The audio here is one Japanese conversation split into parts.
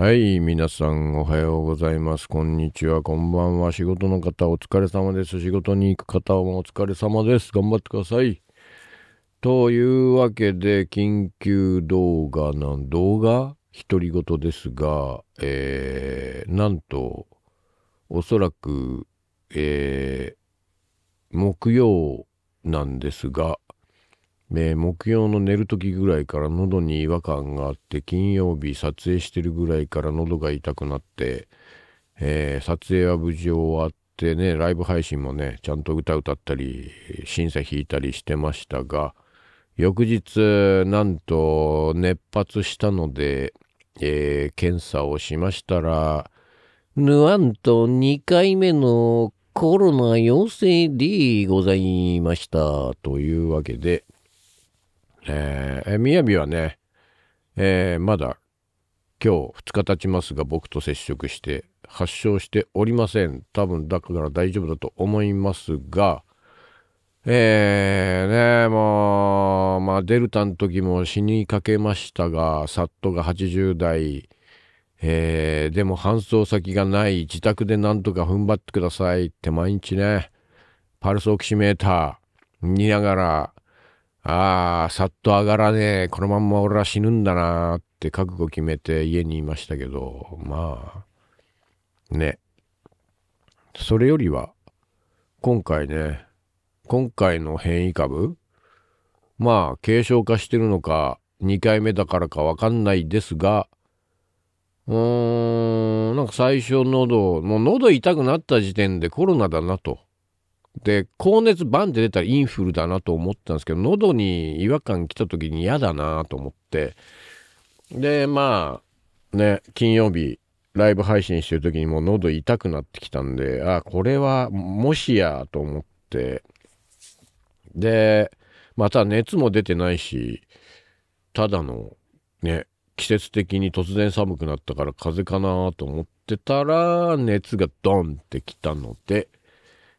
はい、皆さんおはようございます。こんにちは、こんばんは。仕事の方お疲れ様です。仕事に行く方もお疲れ様です。頑張ってください。というわけで、緊急動画の動画独り言ですが、えー、なんと、おそらく、えー、木曜なんですが、えー、木曜の寝る時ぐらいから喉に違和感があって金曜日撮影してるぐらいから喉が痛くなって、えー、撮影は無事終わってねライブ配信もねちゃんと歌歌ったり審査弾いたりしてましたが翌日なんと熱発したので、えー、検査をしましたらぬわんと2回目のコロナ陽性でございましたというわけでえー、えはね、えー、まだ今日2日経ちますが僕と接触して発症しておりません多分だから大丈夫だと思いますがえー、ねもうまあデルタの時も死にかけましたがサットが80代えー、でも搬送先がない自宅でなんとか踏ん張ってくださいって毎日ねパルスオキシメーター見ながらああ、さっと上がらねえ、このまんま俺は死ぬんだなーって覚悟決めて家にいましたけど、まあ、ね。それよりは、今回ね、今回の変異株、まあ、軽症化してるのか、2回目だからかわかんないですが、うーん、なんか最初喉、もう喉痛くなった時点でコロナだなと。で高熱バンって出たらインフルだなと思ったんですけど喉に違和感来た時に嫌だなと思ってでまあね金曜日ライブ配信してる時にもう喉痛くなってきたんであこれはもしやと思ってでまた熱も出てないしただのね季節的に突然寒くなったから風邪かなと思ってたら熱がドンってきたので。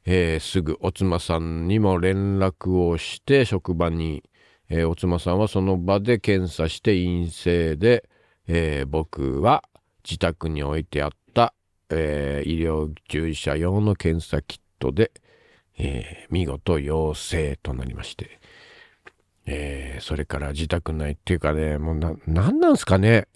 えー、すぐおつまさんにも連絡をして職場に、えー、おつまさんはその場で検査して陰性で、えー、僕は自宅に置いてあった、え医療従事者用の検査キットで、え見事陽性となりまして、えそれから自宅内っていうかねもうな何なんすかね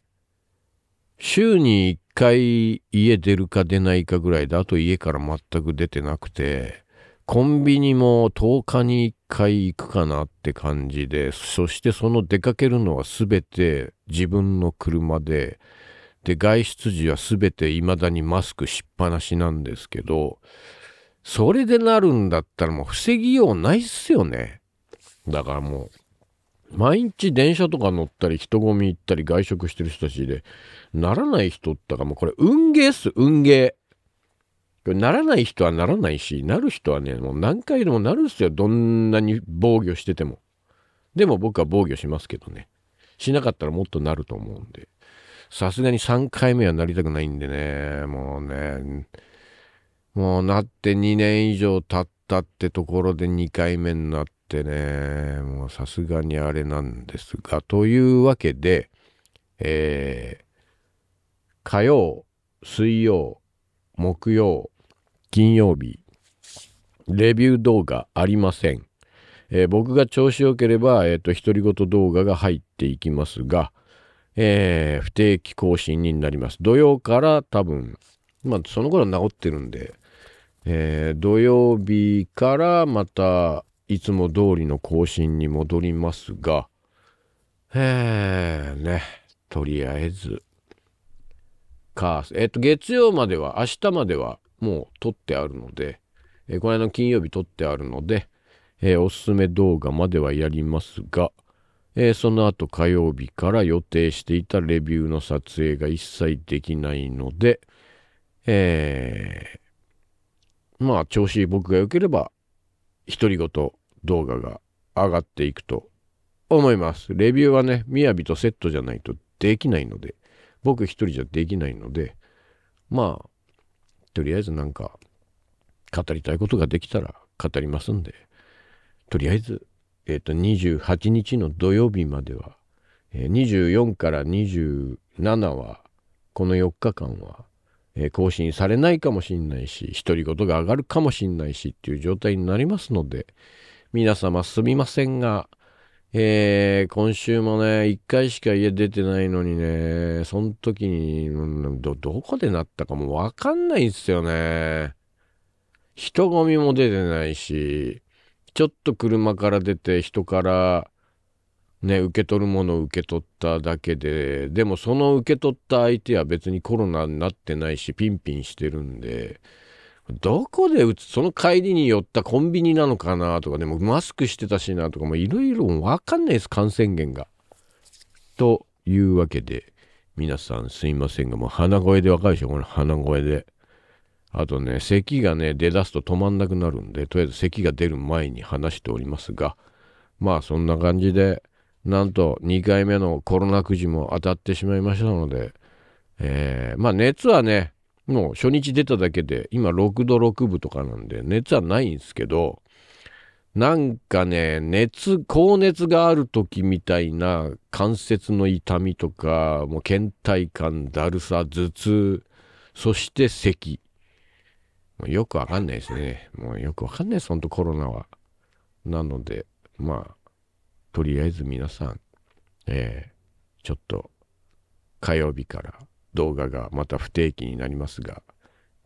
週に回家出るか出ないかぐらいで、あと家から全く出てなくて、コンビニも10日に1回行くかなって感じで、そしてその出かけるのは全て自分の車で、で、外出時は全て未だにマスクしっぱなしなんですけど、それでなるんだったらもう防ぎようないっすよね。だからもう、毎日電車とか乗ったり人混み行ったり外食してる人たちでならない人ったかもうこれ運ゲーっす運ゲーならない人はならないしなる人はねもう何回でもなるっすよどんなに防御しててもでも僕は防御しますけどねしなかったらもっとなると思うんでさすがに3回目はなりたくないんでねもうねもうなって2年以上経ったってところで2回目になってってね、もうさすがにあれなんですが、というわけで、えー、火曜、水曜、木曜、金曜日、レビュー動画ありません。えー、僕が調子良ければ、えっ、ー、と、独り言動画が入っていきますが、えー、不定期更新になります。土曜から多分、まあ、その頃治ってるんで、えー、土曜日からまたいつも通りの更新に戻りますが、えーね、とりあえず、か、えっと、月曜までは、明日まではもう撮ってあるので、えー、この間の金曜日撮ってあるので、えー、おすすめ動画まではやりますが、えー、その後火曜日から予定していたレビューの撮影が一切できないので、えー、まあ、調子僕が良ければ独り言動画が上がっていくと思います。レビューはね、みやびとセットじゃないとできないので、僕一人じゃできないので、まあ、とりあえずなんか、語りたいことができたら語りますんで、とりあえず、えっ、ー、と、28日の土曜日までは、24から27は、この4日間は、え更新されないかもしんないし、独り言が上がるかもしんないしっていう状態になりますので、皆様すみませんが、えー、今週もね、一回しか家出てないのにね、その時に、ど、どこでなったかもわかんないんすよね。人混みも出てないし、ちょっと車から出て人からね、受け取るものを受け取っただけででもその受け取った相手は別にコロナになってないしピンピンしてるんでどこで打つその帰りに寄ったコンビニなのかなとかでもマスクしてたしなとかもいろいろ分かんないです感染源が。というわけで皆さんすいませんがもう鼻声で分かるでしょこの鼻声で。あとね咳がね出だすと止まんなくなるんでとりあえず咳が出る前に話しておりますがまあそんな感じで。なんと2回目のコロナくじも当たってしまいましたので、えー、まあ熱はね、もう初日出ただけで、今6度6分とかなんで、熱はないんですけど、なんかね、熱、高熱がある時みたいな関節の痛みとか、もう倦怠感、だるさ、頭痛、そして咳。もうよくわかんないですね。もうよくわかんないです、ほんとコロナは。なので、まあ、とりあえず皆さん、えー、ちょっと火曜日から動画がまた不定期になりますが、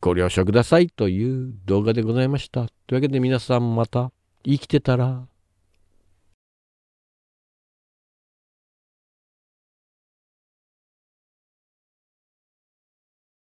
ご了承くださいという動画でございました。というわけで皆さんまた生きてたら